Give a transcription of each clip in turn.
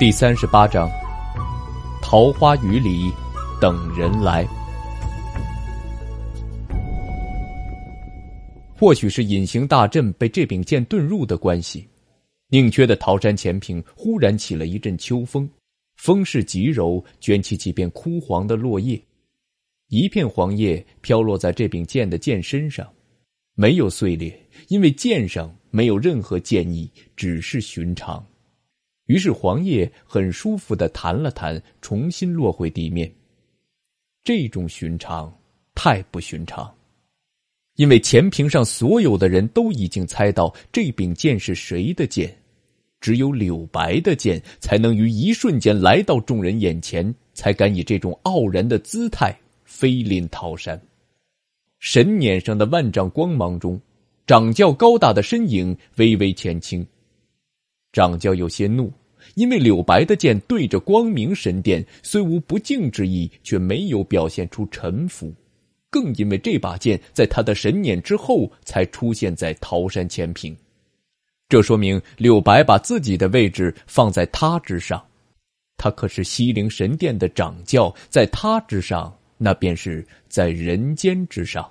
第三十八章，桃花雨里等人来。或许是隐形大阵被这柄剑遁入的关系，宁缺的桃山前坪忽然起了一阵秋风，风势极柔，卷起几片枯黄的落叶。一片黄叶飘落在这柄剑的剑身上，没有碎裂，因为剑上没有任何剑意，只是寻常。于是黄叶很舒服的弹了弹，重新落回地面。这种寻常，太不寻常，因为前屏上所有的人都已经猜到这柄剑是谁的剑，只有柳白的剑才能于一瞬间来到众人眼前，才敢以这种傲然的姿态飞临桃山。神撵上的万丈光芒中，掌教高大的身影微微前倾，掌教有些怒。因为柳白的剑对着光明神殿，虽无不敬之意，却没有表现出臣服。更因为这把剑在他的神念之后才出现在桃山前平，这说明柳白把自己的位置放在他之上。他可是西陵神殿的掌教，在他之上，那便是在人间之上。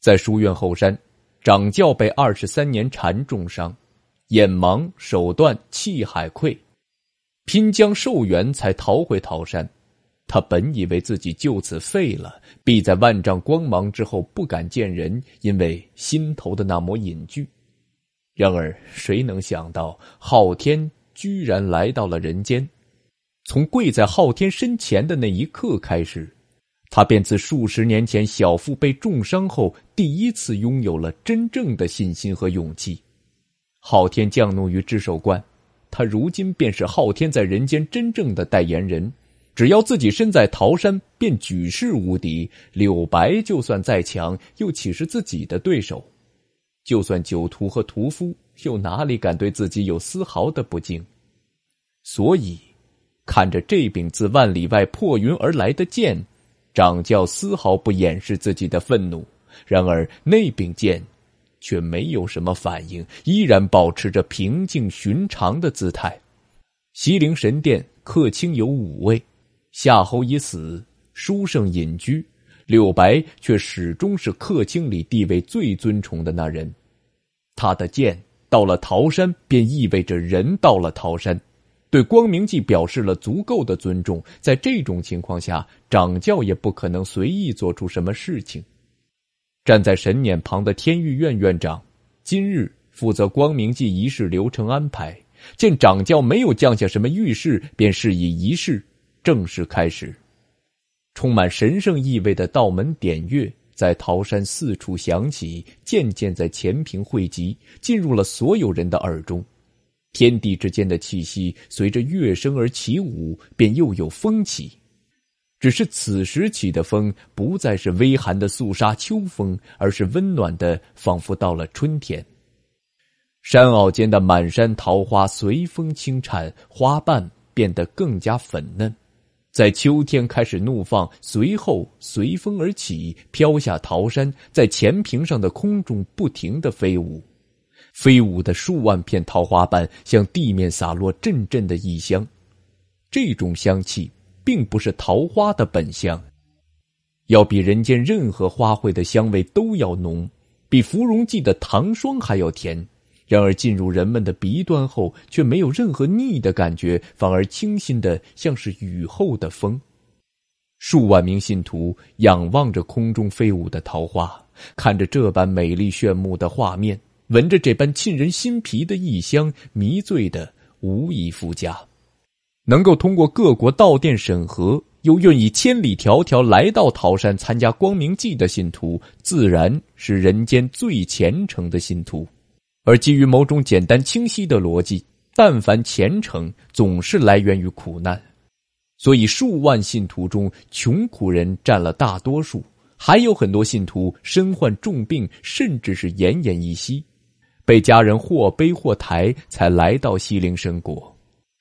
在书院后山，掌教被二十三年禅重伤。眼盲手断气海溃，拼将寿元才逃回桃山。他本以为自己就此废了，必在万丈光芒之后不敢见人，因为心头的那抹隐惧。然而，谁能想到昊天居然来到了人间？从跪在昊天身前的那一刻开始，他便自数十年前小腹被重伤后第一次拥有了真正的信心和勇气。昊天降怒于智守关，他如今便是昊天在人间真正的代言人。只要自己身在桃山，便举世无敌。柳白就算再强，又岂是自己的对手？就算酒徒和屠夫，又哪里敢对自己有丝毫的不敬？所以，看着这柄自万里外破云而来的剑，掌教丝毫不掩饰自己的愤怒。然而，那柄剑……却没有什么反应，依然保持着平静寻常的姿态。西陵神殿客卿有五位，夏侯已死，书生隐居，柳白却始终是客卿里地位最尊崇的那人。他的剑到了桃山，便意味着人到了桃山，对光明记表示了足够的尊重。在这种情况下，掌教也不可能随意做出什么事情。站在神辇旁的天域院院长，今日负责光明祭仪式流程安排。见掌教没有降下什么御示，便示意仪式正式开始。充满神圣意味的道门点乐在桃山四处响起，渐渐在前庭汇集，进入了所有人的耳中。天地之间的气息随着乐声而起舞，便又有风起。只是此时起的风不再是微寒的肃杀秋风，而是温暖的，仿佛到了春天。山坳间的满山桃花随风轻颤，花瓣变得更加粉嫩，在秋天开始怒放，随后随风而起，飘下桃山，在前坪上的空中不停的飞舞。飞舞的数万片桃花瓣向地面洒落阵阵的异香，这种香气。并不是桃花的本香，要比人间任何花卉的香味都要浓，比芙蓉记的糖霜还要甜。然而进入人们的鼻端后，却没有任何腻的感觉，反而清新的像是雨后的风。数万名信徒仰望着空中飞舞的桃花，看着这般美丽炫目的画面，闻着这般沁人心脾的异香，迷醉的无以复加。能够通过各国到店审核，又愿意千里迢迢来到桃山参加光明祭的信徒，自然是人间最虔诚的信徒。而基于某种简单清晰的逻辑，但凡虔诚，总是来源于苦难。所以数万信徒中，穷苦人占了大多数，还有很多信徒身患重病，甚至是奄奄一息，被家人或背或抬才来到西陵神国。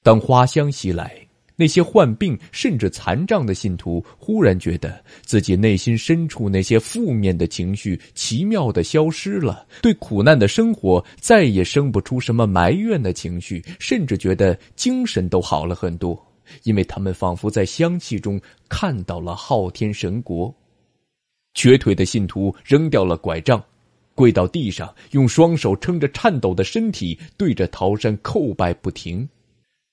当花香袭来，那些患病甚至残障的信徒忽然觉得自己内心深处那些负面的情绪奇妙的消失了，对苦难的生活再也生不出什么埋怨的情绪，甚至觉得精神都好了很多，因为他们仿佛在香气中看到了昊天神国。瘸腿的信徒扔掉了拐杖，跪到地上，用双手撑着颤抖的身体，对着桃山叩拜不停。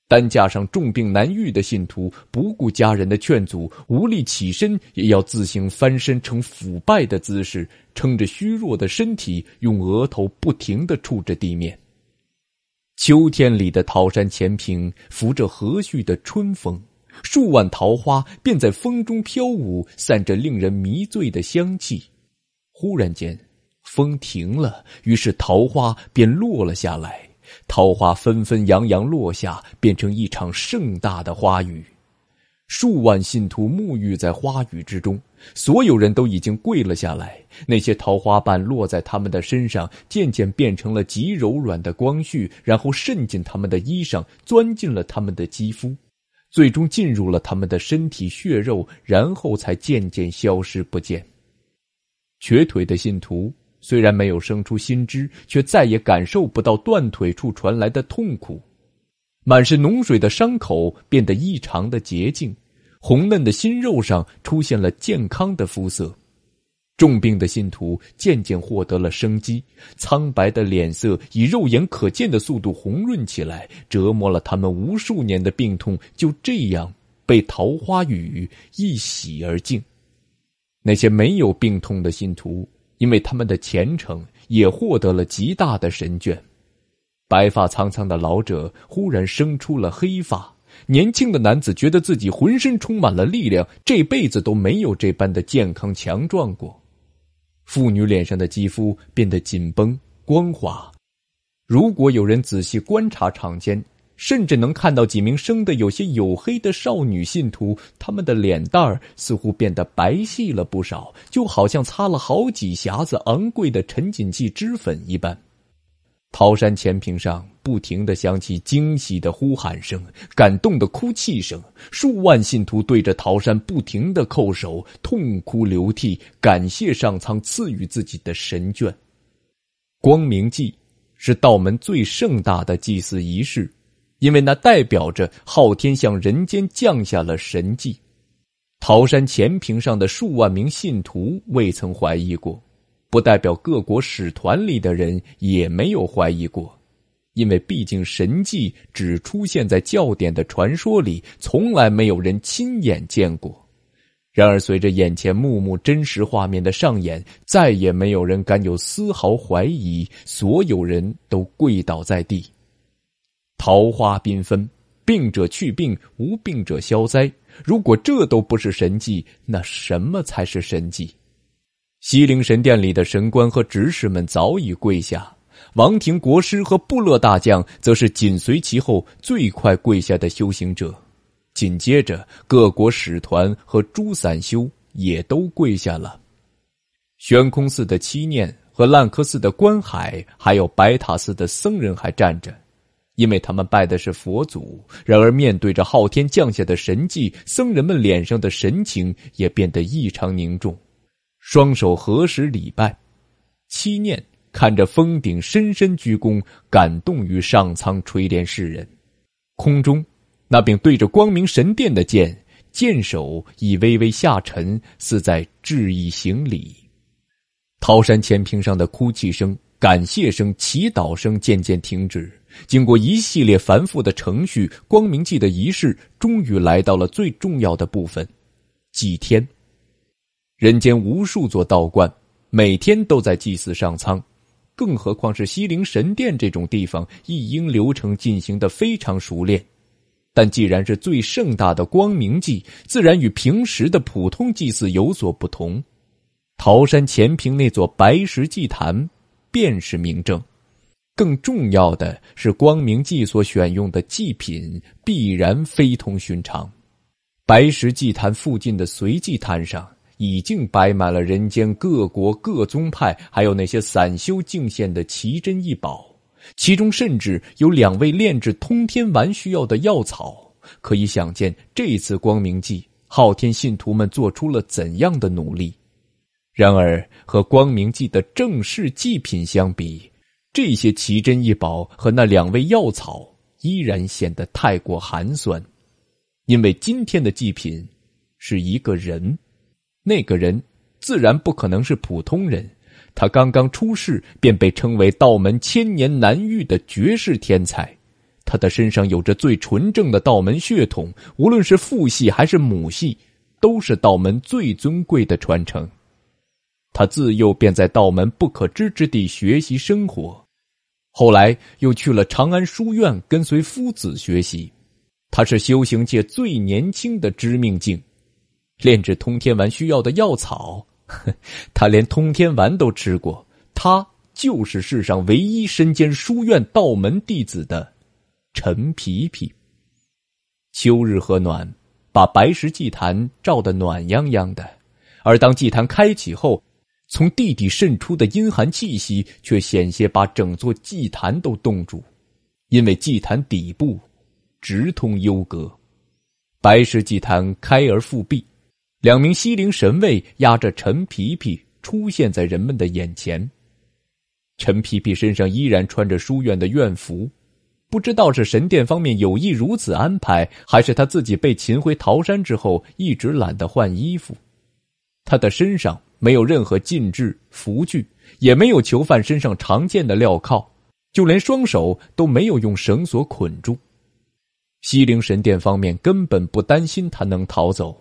担架上重病难愈的信徒，不顾家人的劝阻，无力起身，也要自行翻身成腐败的姿势，撑着虚弱的身体，用额头不停的触着地面。秋天里的桃山前坪，拂着和煦的春风，数万桃花便在风中飘舞，散着令人迷醉的香气。忽然间，风停了，于是桃花便落了下来。桃花纷纷扬扬落下，变成一场盛大的花雨。数万信徒沐浴在花雨之中，所有人都已经跪了下来。那些桃花瓣落在他们的身上，渐渐变成了极柔软的光绪，然后渗进他们的衣裳，钻进了他们的肌肤，最终进入了他们的身体血肉，然后才渐渐消失不见。瘸腿的信徒。虽然没有生出新枝，却再也感受不到断腿处传来的痛苦。满是脓水的伤口变得异常的洁净，红嫩的新肉上出现了健康的肤色。重病的信徒渐渐获得了生机，苍白的脸色以肉眼可见的速度红润起来。折磨了他们无数年的病痛就这样被桃花雨一洗而净。那些没有病痛的信徒。因为他们的虔诚也获得了极大的神眷，白发苍苍的老者忽然生出了黑发，年轻的男子觉得自己浑身充满了力量，这辈子都没有这般的健康强壮过，妇女脸上的肌肤变得紧绷光滑，如果有人仔细观察场间。甚至能看到几名生的有些黝黑的少女信徒，他们的脸蛋儿似乎变得白细了不少，就好像擦了好几匣子昂贵的陈锦记脂粉一般。桃山前坪上不停的响起惊喜的呼喊声、感动的哭泣声，数万信徒对着桃山不停的叩首、痛哭流涕，感谢上苍赐予自己的神眷。光明祭是道门最盛大的祭祀仪式。因为那代表着昊天向人间降下了神迹，桃山前平上的数万名信徒未曾怀疑过，不代表各国使团里的人也没有怀疑过，因为毕竟神迹只出现在教典的传说里，从来没有人亲眼见过。然而，随着眼前目目真实画面的上演，再也没有人敢有丝毫怀疑，所有人都跪倒在地。桃花缤纷，病者去病，无病者消灾。如果这都不是神迹，那什么才是神迹？西陵神殿里的神官和执事们早已跪下，王庭国师和布勒大将则是紧随其后，最快跪下的修行者。紧接着，各国使团和诸散修也都跪下了。悬空寺的七念和烂柯寺的观海，还有白塔寺的僧人还站着。因为他们拜的是佛祖，然而面对着昊天降下的神迹，僧人们脸上的神情也变得异常凝重，双手合十礼拜，七念看着峰顶，深深鞠躬，感动于上苍垂怜世人。空中，那柄对着光明神殿的剑，剑首已微微下沉，似在致意行礼。桃山前坪上的哭泣声、感谢声、祈祷声渐渐停止。经过一系列繁复的程序，光明祭的仪式终于来到了最重要的部分——祭天。人间无数座道观每天都在祭祀上苍，更何况是西陵神殿这种地方，一应流程进行的非常熟练。但既然是最盛大的光明祭，自然与平时的普通祭祀有所不同。桃山前坪那座白石祭坛便是明证。更重要的是，光明祭所选用的祭品必然非同寻常。白石祭坛附近的随祭坛上已经摆满了人间各国各宗派，还有那些散修敬献的奇珍异宝，其中甚至有两位炼制通天丸需要的药草。可以想见，这次光明祭，昊天信徒们做出了怎样的努力。然而，和光明祭的正式祭品相比，这些奇珍异宝和那两味药草依然显得太过寒酸，因为今天的祭品是一个人。那个人自然不可能是普通人，他刚刚出世便被称为道门千年难遇的绝世天才。他的身上有着最纯正的道门血统，无论是父系还是母系，都是道门最尊贵的传承。他自幼便在道门不可知之地学习生活。后来又去了长安书院，跟随夫子学习。他是修行界最年轻的知命境，炼制通天丸需要的药草，他连通天丸都吃过。他就是世上唯一身兼书院道门弟子的陈皮皮。秋日和暖，把白石祭坛照得暖洋洋的。而当祭坛开启后，从地底渗出的阴寒气息，却险些把整座祭坛都冻住，因为祭坛底部直通幽阁。白石祭坛开而复闭，两名西陵神卫压着陈皮皮出现在人们的眼前。陈皮皮身上依然穿着书院的院服，不知道是神殿方面有意如此安排，还是他自己被擒回桃山之后一直懒得换衣服。他的身上。没有任何禁制符具，也没有囚犯身上常见的镣铐，就连双手都没有用绳索捆住。西陵神殿方面根本不担心他能逃走，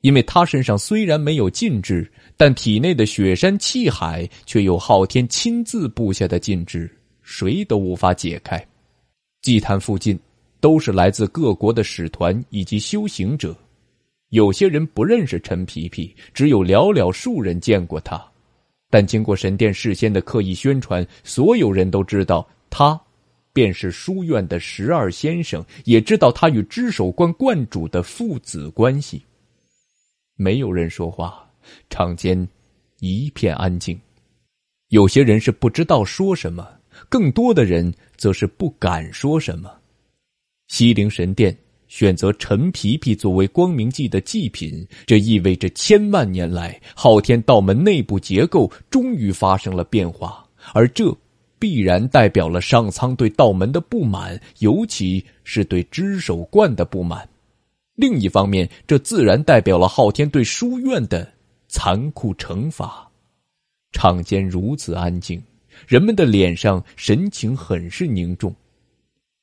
因为他身上虽然没有禁制，但体内的雪山气海却有昊天亲自布下的禁制，谁都无法解开。祭坛附近都是来自各国的使团以及修行者。有些人不认识陈皮皮，只有寥寥数人见过他。但经过神殿事先的刻意宣传，所有人都知道他便是书院的十二先生，也知道他与知守观观主的父子关系。没有人说话，场间一片安静。有些人是不知道说什么，更多的人则是不敢说什么。西陵神殿。选择陈皮皮作为光明祭的祭品，这意味着千万年来昊天道门内部结构终于发生了变化，而这必然代表了上苍对道门的不满，尤其是对知守观的不满。另一方面，这自然代表了昊天对书院的残酷惩罚。场间如此安静，人们的脸上神情很是凝重，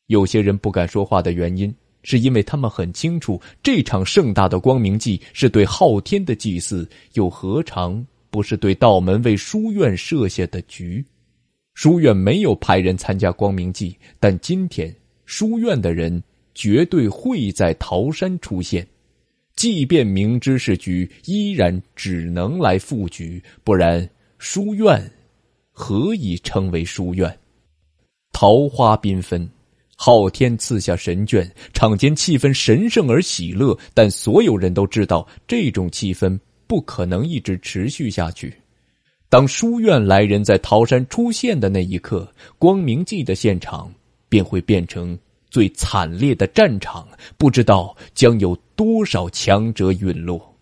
有些人不敢说话的原因。是因为他们很清楚，这场盛大的光明祭是对昊天的祭祀，又何尝不是对道门为书院设下的局？书院没有派人参加光明祭，但今天书院的人绝对会在桃山出现。即便明知是局，依然只能来赴局，不然书院何以称为书院？桃花缤纷。昊天赐下神卷，场间气氛神圣而喜乐，但所有人都知道这种气氛不可能一直持续下去。当书院来人在桃山出现的那一刻，光明祭的现场便会变成最惨烈的战场，不知道将有多少强者陨落。